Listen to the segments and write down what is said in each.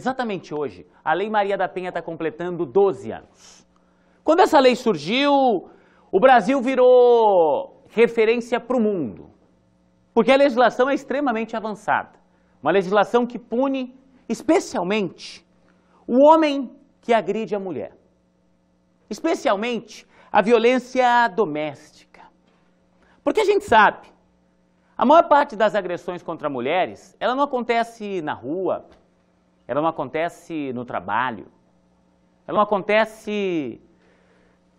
Exatamente hoje, a Lei Maria da Penha está completando 12 anos. Quando essa lei surgiu, o Brasil virou referência para o mundo, porque a legislação é extremamente avançada. Uma legislação que pune, especialmente, o homem que agride a mulher. Especialmente a violência doméstica. Porque a gente sabe, a maior parte das agressões contra mulheres, ela não acontece na rua, ela não acontece no trabalho, ela não acontece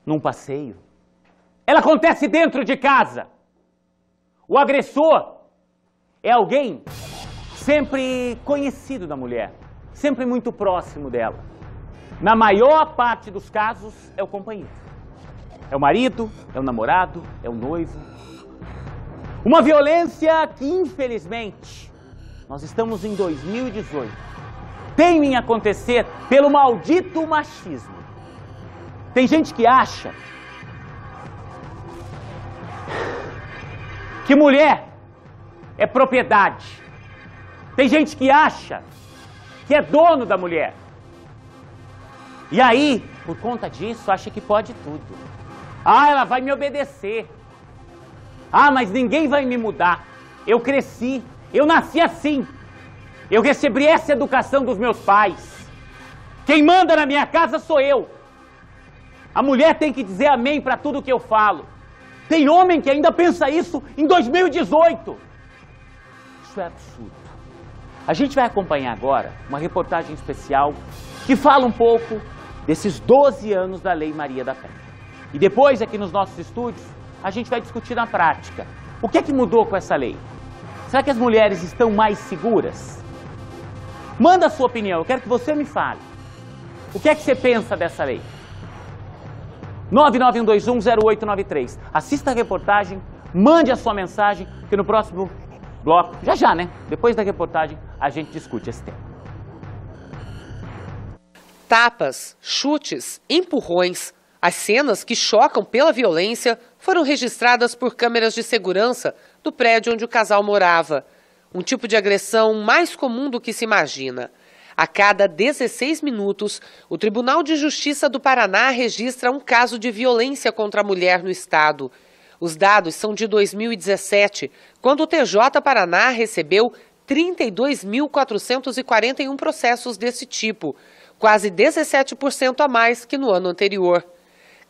num passeio, ela acontece dentro de casa. O agressor é alguém sempre conhecido da mulher, sempre muito próximo dela. Na maior parte dos casos, é o companheiro. É o marido, é o namorado, é o noivo. Uma violência que, infelizmente, nós estamos em 2018 tem acontecer pelo maldito machismo. Tem gente que acha que mulher é propriedade. Tem gente que acha que é dono da mulher. E aí, por conta disso, acha que pode tudo. Ah, ela vai me obedecer. Ah, mas ninguém vai me mudar. Eu cresci, eu nasci assim. Eu recebi essa educação dos meus pais. Quem manda na minha casa sou eu. A mulher tem que dizer amém para tudo que eu falo. Tem homem que ainda pensa isso em 2018. Isso é absurdo. A gente vai acompanhar agora uma reportagem especial que fala um pouco desses 12 anos da Lei Maria da Penha. E depois, aqui nos nossos estúdios, a gente vai discutir na prática o que é que mudou com essa lei. Será que as mulheres estão mais seguras? Manda a sua opinião, eu quero que você me fale. O que é que você pensa dessa lei? 991210893. Assista a reportagem, mande a sua mensagem, que no próximo bloco, já já, né? Depois da reportagem, a gente discute esse tema. Tapas, chutes, empurrões. As cenas que chocam pela violência foram registradas por câmeras de segurança do prédio onde o casal morava um tipo de agressão mais comum do que se imagina. A cada 16 minutos, o Tribunal de Justiça do Paraná registra um caso de violência contra a mulher no Estado. Os dados são de 2017, quando o TJ Paraná recebeu 32.441 processos desse tipo, quase 17% a mais que no ano anterior.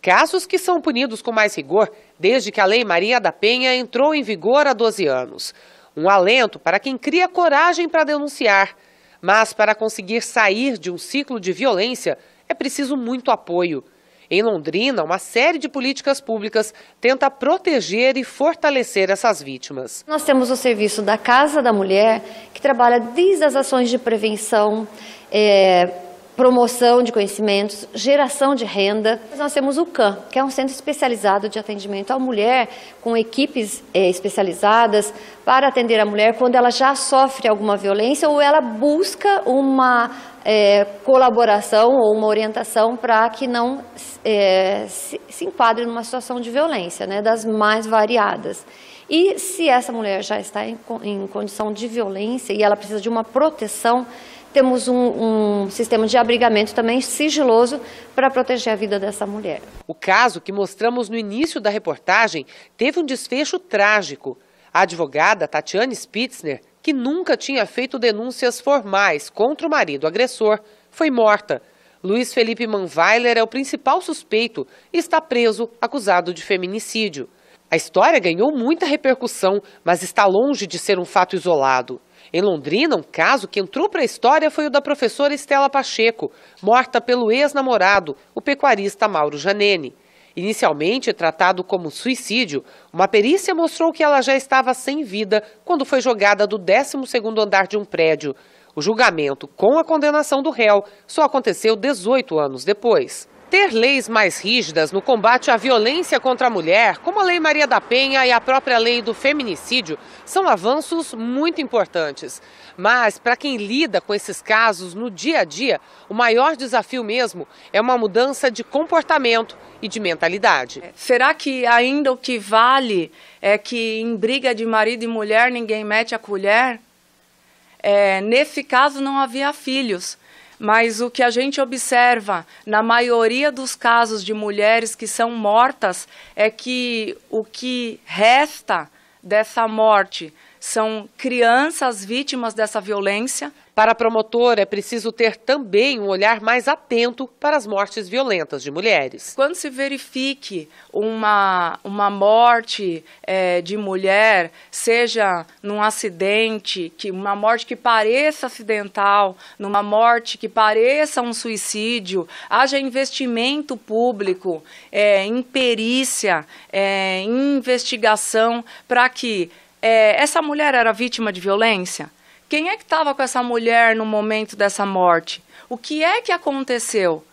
Casos que são punidos com mais rigor desde que a Lei Maria da Penha entrou em vigor há 12 anos um alento para quem cria coragem para denunciar. Mas para conseguir sair de um ciclo de violência, é preciso muito apoio. Em Londrina, uma série de políticas públicas tenta proteger e fortalecer essas vítimas. Nós temos o serviço da Casa da Mulher, que trabalha desde as ações de prevenção, é, promoção de conhecimentos, geração de renda. Nós temos o CAN, que é um centro especializado de atendimento à mulher, com equipes é, especializadas para atender a mulher quando ela já sofre alguma violência ou ela busca uma é, colaboração ou uma orientação para que não é, se, se enquadre numa situação de violência, né, das mais variadas. E se essa mulher já está em, em condição de violência e ela precisa de uma proteção, temos um, um, sistema de abrigamento também sigiloso para proteger a vida dessa mulher. O caso que mostramos no início da reportagem teve um desfecho trágico. A advogada Tatiane Spitzner, que nunca tinha feito denúncias formais contra o marido agressor, foi morta. Luiz Felipe Manweiler é o principal suspeito e está preso, acusado de feminicídio. A história ganhou muita repercussão, mas está longe de ser um fato isolado. Em Londrina, um caso que entrou para a história foi o da professora Estela Pacheco, morta pelo ex-namorado, o pecuarista Mauro Janene. Inicialmente tratado como suicídio, uma perícia mostrou que ela já estava sem vida quando foi jogada do 12º andar de um prédio. O julgamento com a condenação do réu só aconteceu 18 anos depois ter leis mais rígidas no combate à violência contra a mulher, como a Lei Maria da Penha e a própria lei do feminicídio, são avanços muito importantes. Mas, para quem lida com esses casos no dia a dia, o maior desafio mesmo é uma mudança de comportamento e de mentalidade. É, será que ainda o que vale é que em briga de marido e mulher ninguém mete a colher? É, nesse caso não havia filhos. Mas o que a gente observa na maioria dos casos de mulheres que são mortas é que o que resta dessa morte são crianças vítimas dessa violência para a promotora, é preciso ter também um olhar mais atento para as mortes violentas de mulheres. Quando se verifique uma, uma morte é, de mulher, seja num acidente, que uma morte que pareça acidental, numa morte que pareça um suicídio, haja investimento público é, em perícia, é, em investigação, para que é, essa mulher era vítima de violência? Quem é que estava com essa mulher no momento dessa morte? O que é que aconteceu?